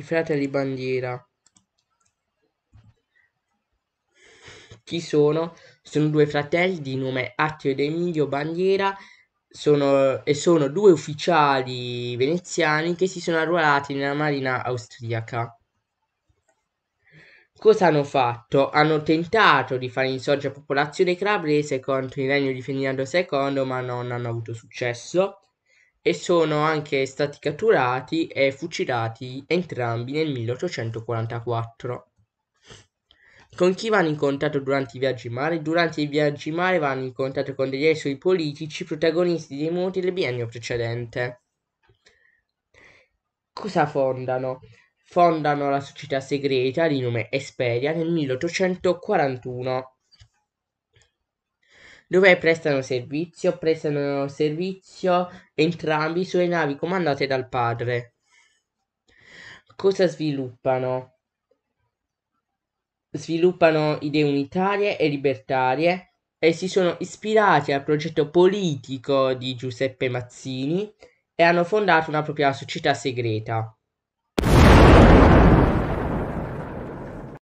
I fratelli bandiera. Chi sono? Sono due fratelli di nome Attio ed Emilio Bandiera sono, e sono due ufficiali veneziani che si sono arruolati nella marina austriaca. Cosa hanno fatto? Hanno tentato di fare insorgere la popolazione calabrese contro il regno di Ferdinando II, ma non hanno avuto successo e sono anche stati catturati e fucilati entrambi nel 1844. Con chi vanno in contatto durante i viaggi in mare? Durante i viaggi in mare vanno in contatto con degli esuli politici protagonisti dei moti del biennio precedente. Cosa fondano? Fondano la società segreta di nome Esperia nel 1841 dove prestano servizio, prestano servizio entrambi sulle navi comandate dal padre. Cosa sviluppano? Sviluppano idee unitarie e libertarie e si sono ispirati al progetto politico di Giuseppe Mazzini e hanno fondato una propria società segreta.